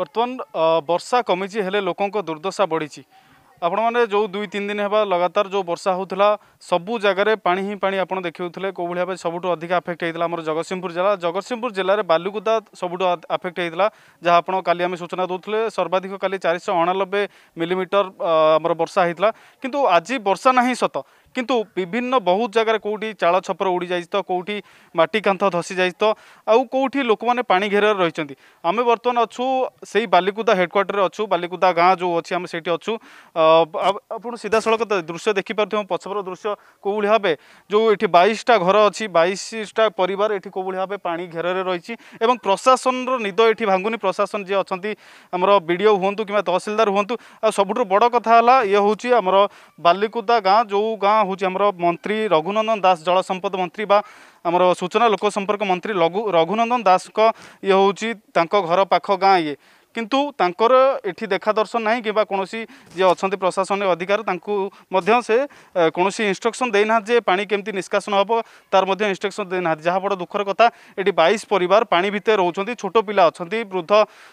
বর্তমান বর্ষা কমিছি হলে লোক দুর্দশা বড়িছি ଆପଣମାନେ ଯେଉଁ ଦୁଇ ତିନି ଦିନ ହେବା ଲଗାତାର ଯେଉଁ ବର୍ଷା ହେଉଥିଲା ସବୁ ଜାଗାରେ ପାଣି ହିଁ ପାଣି ଆପଣ ଦେଖାଉଥିଲେ କେଉଁ ଭଳି ଭାବେ ସବୁଠୁ ଅଧିକ ଆଫେକ୍ଟ ହୋଇଥିଲା ଆମର ଜଗତସିଂହପୁର ଜିଲ୍ଲା ଜଗତସିଂହପୁର ଜିଲ୍ଲାରେ ବାଲୁକୁଦା ସବୁଠୁ ଆଫେକ୍ଟ ହୋଇଥିଲା ଯାହା ଆପଣ କାଲି ଆମେ ସୂଚନା ଦେଉଥିଲେ ସର୍ବାଧିକ କାଲି ଚାରିଶହ ଅଣାନବେ ମିଲିମିଟର ଆମର ବର୍ଷା ହୋଇଥିଲା କିନ୍ତୁ ଆଜି ବର୍ଷା ନାହିଁ ସତ কিন্তু বিভিন্ন ବହୁତ ଜାଗାରେ କେଉଁଠି ଚାଳ ଛପର ଉଡ଼ିଯାଇଛି ତ କେଉଁଠି ମାଟି କାନ୍ଥ ଧସି ଯାଇଛି ତ ଆଉ କେଉଁଠି ଲୋକମାନେ ପାଣି ଘେରରେ ରହିଛନ୍ତି ଆମେ ବର୍ତ୍ତମାନ ଅଛୁ ସେଇ ବାଲିକୁଦା ହେଡ଼କ୍ୱାର୍ଟରରେ ଅଛୁ ବାଲିକୁଦା ଗାଁ ଯେଉଁ ଅଛି ଆମେ ସେଇଠି ଅଛୁ ଆପଣ ସିଧାସଳଖ ଦୃଶ୍ୟ ଦେଖିପାରୁଥିବେ ପଛପର ଦୃଶ୍ୟ କେଉଁଭଳି ଭାବେ ଯେଉଁ ଏଠି বাইশটা ঘর অছি বাইশটা পরিবার এটি কোভাবে ভাবে পা ঘেরের রয়েছে এবং প্রশাসনর নিদ এটি ভাঙ্গুনি প্রশাসন যে অনেক আমার বিডিও হুম কিংবা তহসিলদার হুম সবুঠ বড় কথা হল ইয়ে হচ্ছে আমার বালিকুদা গাঁ যে গাঁ ହେଉଛି ଆମର ମନ୍ତ୍ରୀ ରଘୁନନ୍ଦନ ଦାସ ଜଳ ସମ୍ପଦ ମନ୍ତ୍ରୀ ବା ଆମର ସୂଚନା ଲୋକସମ୍ପର୍କ ମନ୍ତ୍ରୀ ଲଘୁ ରଘୁନନ୍ଦନ ଦାସଙ୍କ ଇଏ ହେଉଛି ତାଙ୍କ ଘର ପାଖ ଗାଁ ଇଏ କିନ୍ତୁ ତାଙ୍କର ଏଠି ଦେଖା ଦର୍ଶନ ନାହିଁ କିମ୍ବା କୌଣସି ଯିଏ ଅଛନ୍ତି ପ୍ରଶାସନିକ ଅଧିକାର ତାଙ୍କୁ ମଧ୍ୟ ସେ କୌଣସି ଇନଷ୍ଟ୍ରକ୍ସନ୍ ଦେଇନାହାନ୍ତି ଯେ ପାଣି କେମିତି ନିଷ୍କାସନ ହେବ ତାର ମଧ୍ୟ ଇନଷ୍ଟ୍ରକ୍ସନ୍ ଦେଇନାହାନ୍ତି ଯାହା ବଡ଼ ଦୁଃଖର କଥା ଏଠି ବାଇଶ ପରିବାର ପାଣି ଭିତରେ ରହୁଛନ୍ତି ଛୋଟ ପିଲା ଅଛନ୍ତି ବୃଦ୍ଧ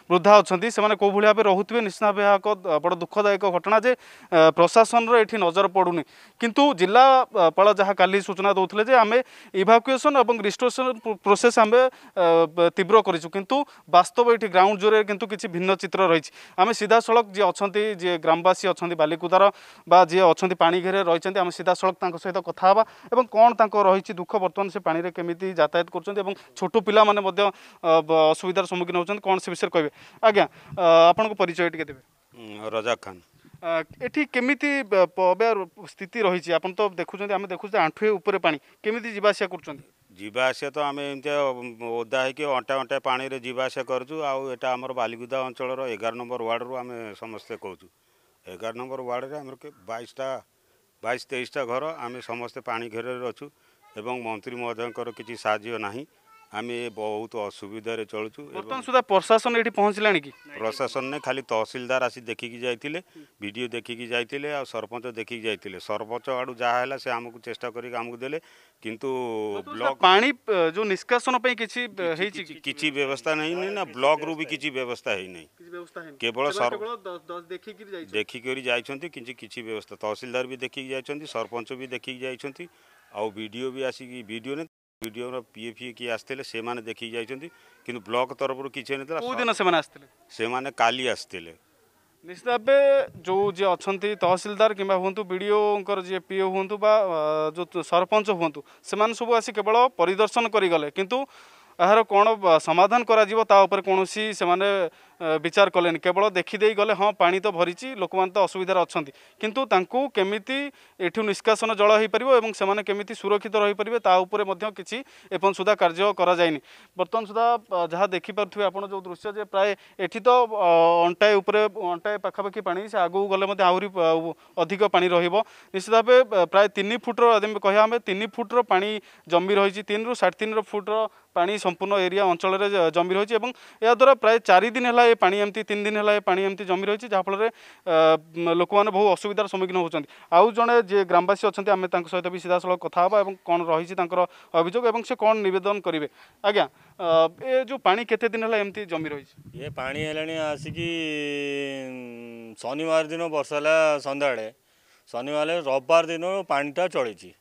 ବୃଦ୍ଧା ଅଛନ୍ତି ସେମାନେ କେଉଁଭଳି ଭାବେ ରହୁଥିବେ ନିଶ୍ଚିତ ଭାବେ ଏହା ଏକ ବଡ଼ ଦୁଃଖଦାୟକ ଘଟଣା ଯେ ପ୍ରଶାସନର ଏଠି ନଜର ପଡ଼ୁନି କିନ୍ତୁ ଜିଲ୍ଲାପାଳ ଯାହା କାଲି ସୂଚନା ଦେଉଥିଲେ ଯେ ଆମେ ଇଭାକୁଏସନ୍ ଏବଂ ରିଷ୍ଟୋରେସନ୍ ପ୍ରୋସେସ୍ ଆମେ ତୀବ୍ର କରିଛୁ କିନ୍ତୁ ବାସ୍ତବ ଏଠି ଗ୍ରାଉଣ୍ଡ ଜୋରେ କିନ୍ତୁ କିଛି ভিন্ন চিত্র রয়েছে আমি সিধা সড়ক যে অনেক যে গ্রামবাসী অনেক বালিকুদার বা যে অনেক পাণি ঘেরে রয়েছেন আমি সিধা সড়ক তাঁর সহ কথা হওয়া এবং কম তাঁর রয়েছে দুঃখ বর্তমানে সে পাণিরে কমিটি যাতায়াত করছেন এবং ছোট পিলা মানে অসুবিধার সম্মুখীন হচ্ছেন কম সে বিষয়ে কে আজ্ঞা আপনার পরিচয় টিকি দেবে রজা খান এটি কেমিতি স্থিতি রয়েছে আপনার তো দেখুম আমি দেখুছি আঁঠুয়ে উপরে পানি কেমিতি যা আসা করছেন ଯିବା ଆସିବା ତ ଆମେ ଏମିତି ଓଦା ହେଇକି ଅଣ୍ଟା ଅଣ୍ଟା ପାଣିରେ ଯିବା ଆସିବା କରୁଛୁ ଆଉ ଏଇଟା ଆମର ବାଲିକୁଦା ଅଞ୍ଚଳର ଏଗାର ନମ୍ବର ୱାର୍ଡ଼ରୁ ଆମେ ସମସ୍ତେ କହୁଛୁ ଏଗାର ନମ୍ବର ୱାର୍ଡ଼ରେ ଆମର ବାଇଶଟା ବାଇଶ ତେଇଶଟା ଘର ଆମେ ସମସ୍ତେ ପାଣି ଘେରରେ ଅଛୁ ଏବଂ ମନ୍ତ୍ରୀ ମହୋଦୟଙ୍କର କିଛି ସାହାଯ୍ୟ ନାହିଁ आम बहुत असुविधा चलु बर्तमान सुधा प्रशासन ये पहुँचला कि प्रशासन ने खाली तहसिलदार आसी देखिकी जाते भिड देखिकी जाते सरपंच देखिकी जाते सरपंच आड़ जहाँ से आमको चेस्टा कर जो किसी व्यवस्था नहीं ना भी केवल देखिक किसी व्यवस्था तहसिलदार भी देखिक सरपंच भी देखिक जाओ भी आसिक ବିଡ଼ିଓର ପିଏ ଫିଏ କିଏ ଆସିଥିଲେ ସେମାନେ ଦେଖିକି ଯାଇଛନ୍ତି କିନ୍ତୁ ବ୍ଲକ ତରଫରୁ କିଛି ହେଇନଥିଲା କେଉଁଦିନ ସେମାନେ ଆସିଥିଲେ ସେମାନେ କାଲି ଆସିଥିଲେ ନିଶ୍ଚିତ ଭାବେ ଯେଉଁ ଯିଏ ଅଛନ୍ତି ତହସିଲଦାର କିମ୍ବା ହୁଅନ୍ତୁ ବିଡ଼ିଓଙ୍କର ଯିଏ ପିଏ ହୁଅନ୍ତୁ ବା ଯେଉଁ ସରପଞ୍ଚ ହୁଅନ୍ତୁ ସେମାନେ ସବୁ ଆସି କେବଳ ପରିଦର୍ଶନ କରିଗଲେ କିନ୍ତୁ ଏହାର କ'ଣ ସମାଧାନ କରାଯିବ ତା ଉପରେ କୌଣସି ସେମାନେ বিচার କଲେନି କେବଳ ଦେଖିଦେଇ ଗଲେ ହଁ ପାଣି ତ ଭରିଛି ଲୋକମାନେ ତ ଅସୁବିଧାରେ ଅଛନ୍ତି କିନ୍ତୁ ତାଙ୍କୁ କେମିତି ଏଠୁ ନିଷ୍କାସନ ଜଳ ହୋଇପାରିବ ଏବଂ ସେମାନେ କେମିତି ସୁରକ୍ଷିତ ରହିପାରିବେ ତା ଉପରେ ମଧ୍ୟ କିଛି ଏପର୍ଯ୍ୟନ୍ତ ସୁଦ୍ଧା କାର୍ଯ୍ୟ କରାଯାଇନି ବର୍ତ୍ତମାନ ସୁଦ୍ଧା ଯାହା ଦେଖିପାରୁଥିବେ ଆପଣ ଯେଉଁ ଦୃଶ୍ୟ ଯେ ପ୍ରାୟ ଏଠି ତ ଅଣ୍ଟାଏ ଉପରେ ଅଣ୍ଟାଏ ପାଖାପାଖି ପାଣି ସେ ଆଗକୁ ଗଲେ ମଧ୍ୟ ଆହୁରି ଅଧିକ ପାଣି ରହିବ ନିଶ୍ଚିତ ଭାବେ ପ୍ରାୟ ତିନି ଫୁଟର କହିବା ଆମେ ତିନି ଫୁଟର ପାଣି ଜମି ରହିଛି ତିନିରୁ ସାଢ଼େ ତିନିର ଫୁଟର ପାଣି ସମ୍ପୂର୍ଣ୍ଣ ଏରିଆ ଅଞ୍ଚଳରେ ଜମି ରହିଛି ଏବଂ ଏହାଦ୍ୱାରା ପ୍ରାୟ ଚାରିଦିନ ହେଲା ହେଲା ଏ ପାଣି ଏମିତି ତିନି ଦିନ ହେଲା ଏ ପାଣି ଏମିତି ଜମି ରହିଛି ଯାହାଫଳରେ ଲୋକମାନେ ବହୁ ଅସୁବିଧାର ସମ୍ମୁଖୀନ ହେଉଛନ୍ତି ଆଉ ଜଣେ ଯିଏ ଗ୍ରାମବାସୀ ଅଛନ୍ତି ଆମେ ତାଙ୍କ ସହିତ ବି ସିଧାସଳଖ କଥା ହେବା ଏବଂ କ'ଣ ରହିଛି ତାଙ୍କର ଅଭିଯୋଗ ଏବଂ ସେ କ'ଣ ନିବେଦନ କରିବେ ଆଜ୍ଞା ଏ ଯେଉଁ ପାଣି କେତେ ଦିନ ହେଲା ଏମିତି ଜମି ରହିଛି ଏ ପାଣି ହେଲାଣି ଆସିକି ଶନିବାର ଦିନ ବର୍ଷା ହେଲା ସନ୍ଧ୍ୟାବେଳେ ଶନିବାର ରବିବାର ଦିନ ପାଣିଟା ଚଳିଛି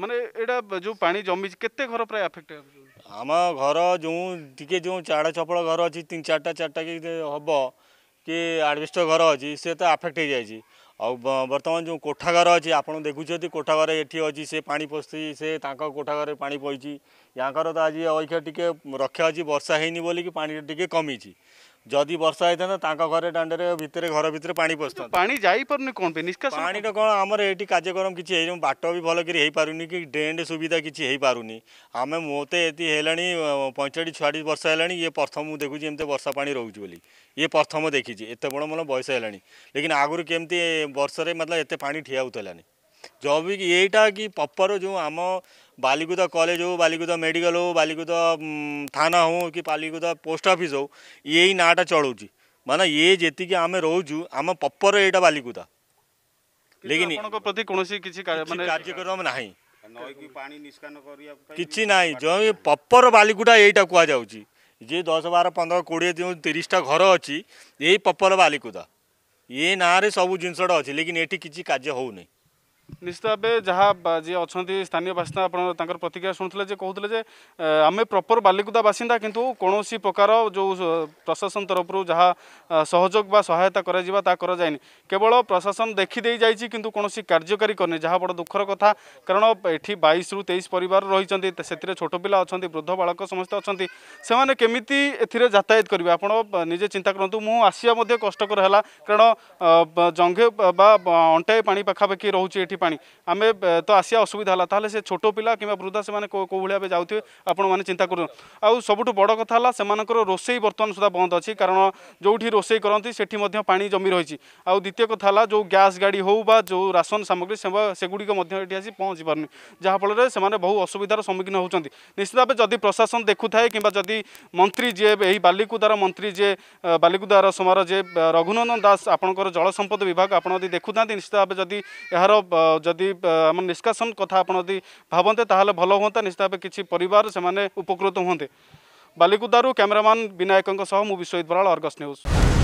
ମାନେ ଏଇଟା ଯେଉଁ ପାଣି ଜମିଛି କେତେ ଘର ପ୍ରାୟ ଆଫେକ୍ଟ ହେବ आम घर जो टी जो चाड़ चपड़ घर अच्छी तीन चार्टा चार हम कि आडबेस्टर घर अच्छी सी तो आफेक्ट हो जाए बर्तमान जो कोठाघर अच्छी आप देखुं कोठाघर ये अच्छी से पा पशी से कोठाघर पा पड़ी यहाँ तो आज अवैक्षा टी रक्षा अच्छी वर्षा होनी बोल कि पाटा टी कमी ଯଦି ବର୍ଷା ହେଇଥାନ୍ତା ତାଙ୍କ ଘରେ ଦାଣ୍ଡରେ ଭିତରେ ଘର ଭିତରେ ପାଣି ପଶିଥାନ୍ତା ପାଣି ଯାଇପାରୁନି କ'ଣ ପାଇଁ ନିଷ୍କାସନ ପାଣିଟା କ'ଣ ଆମର ଏଠି କାର୍ଯ୍ୟକ୍ରମ କିଛି ହେଇନି ବାଟ ବି ଭଲ କରି ହେଇପାରୁନି କି ଡ୍ରେନ୍ରେ ସୁବିଧା କିଛି ହେଇପାରୁନି ଆମେ ମୋତେ ଏତି ହେଲାଣି ପଇଁଚାଳିଶ ଛୟାଳିଶ ବର୍ଷ ହେଲାଣି ଇଏ ପ୍ରଥମ ମୁଁ ଦେଖୁଛି ଏମିତି ବର୍ଷା ପାଣି ରହୁଛି ବୋଲି ଇଏ ପ୍ରଥମ ଦେଖିଛି ଏତେ ବଡ଼ ମୋର ବୟସ ହେଲାଣି ଲେକିନ୍ ଆଗରୁ କେମିତି ବର୍ଷରେ ମତଲବ ଏତେ ପାଣି ଠିଆ ହେଉଥିଲାନି ଜୈବିକ ଏଇଟା କି ପପର ଯେଉଁ ଆମ बालीगुदा कॉलेज हो बालीगुदा मेडिकल हो बालीगुदा थाना हो कि बालीगुदा पोस्ट ऑफिस हो ये ही नाटा चलाऊँ माना ये जी कि रोजू आमे पप्पर ये डा बालीगुदा लेकिन प्रति कौन किसी कार्यक्रम ना किसी ना जो पपर बालीगुडा यहीटा कहु जी दस बार पंद्रह कोड़े दिनों तीसटा घर अच्छी ये पप्पर बालीकुदा ये नारे सब जिनसटा अच्छे लेकिन ये किसी कार्य हो नहीं ନିଶ୍ଚିତ ଭାବେ ଯାହା ଯିଏ ଅଛନ୍ତି ସ୍ଥାନୀୟ ବାସିନ୍ଦା ଆପଣ ତାଙ୍କର ପ୍ରତିକ୍ରିୟା ଶୁଣୁଥିଲେ ଯେ କହୁଥିଲେ ଯେ ଆମେ ପ୍ରପର ବାଲିକୁଦା ବାସିନ୍ଦା କିନ୍ତୁ କୌଣସି ପ୍ରକାର ଯେଉଁ ପ୍ରଶାସନ ତରଫରୁ ଯାହା ସହଯୋଗ ବା ସହାୟତା କରାଯିବା ତାହା କରାଯାଇନି କେବଳ ପ୍ରଶାସନ ଦେଖିଦେଇ ଯାଇଛି କିନ୍ତୁ କୌଣସି କାର୍ଯ୍ୟକାରୀ କରିନି ଯାହା ବଡ଼ ଦୁଃଖର କଥା କାରଣ ଏଠି ବାଇଶରୁ ତେଇଶ ପରିବାର ରହିଛନ୍ତି ସେଥିରେ ଛୋଟ ପିଲା ଅଛନ୍ତି ବୃଦ୍ଧ ବାଳକ ସମସ୍ତେ ଅଛନ୍ତି ସେମାନେ କେମିତି ଏଥିରେ ଯାତାୟାତ କରିବେ ଆପଣ ନିଜେ ଚିନ୍ତା କରନ୍ତୁ ମୁଁ ଆସିବା ମଧ୍ୟ କଷ୍ଟକର ହେଲା କାରଣ ଜଙ୍ଘେ ବା ଅଣ୍ଟାଏ ପାଣି ପାଖାପାଖି ରହୁଛି ଏଠି ଏଥିପାଇଁ ଆମେ ତ ଆସିବା ଅସୁବିଧା ହେଲା ତାହେଲେ ସେ ଛୋଟ ପିଲା କିମ୍ବା ବୃଦ୍ଧା ସେମାନେ କେଉଁ ଭଳି ଭାବେ ଯାଉଥିବେ ଆପଣମାନେ ଚିନ୍ତା କରୁଛନ୍ତି ଆଉ ସବୁଠୁ ବଡ଼ କଥା ହେଲା ସେମାନଙ୍କର ରୋଷେଇ ବର୍ତ୍ତମାନ ସୁଦ୍ଧା ବନ୍ଦ ଅଛି କାରଣ ଯେଉଁଠି ରୋଷେଇ କରନ୍ତି ସେଠି ମଧ୍ୟ ପାଣି ଜମି ରହିଛି ଆଉ ଦ୍ୱିତୀୟ କଥା ହେଲା ଯେଉଁ ଗ୍ୟାସ୍ ଗାଡ଼ି ହେଉ ବା ଯେଉଁ ରାସନ ସାମଗ୍ରୀ ସେଗୁଡ଼ିକ ମଧ୍ୟ ଏଠି ଆସି ପହଞ୍ଚି ପାରୁନି ଯାହାଫଳରେ ସେମାନେ ବହୁ ଅସୁବିଧାର ସମ୍ମୁଖୀନ ହେଉଛନ୍ତି ନିଶ୍ଚିତ ଭାବେ ଯଦି ପ୍ରଶାସନ ଦେଖୁଥାଏ କିମ୍ବା ଯଦି ମନ୍ତ୍ରୀ ଯିଏ ଏହି ବାଲିକୁଦାର ମନ୍ତ୍ରୀ ଯିଏ ବାଲିକୁଦାର ସମାର ଯିଏ ରଘୁନନ୍ଦନ ଦାସ ଆପଣଙ୍କର ଜଳ ସମ୍ପଦ ବିଭାଗ ଆପଣ ଯଦି ଦେଖୁଥାନ୍ତି ନିଶ୍ଚିତ ଭାବେ ଯଦି ଏହାର निष्कासन कथा भावन्त त भल हुँदा निश्चित भाइ किवार उपकृत हुँन्तलिकदारु क्यमेरा्यान विनायक मश्वित बराल अर्गस न्यूज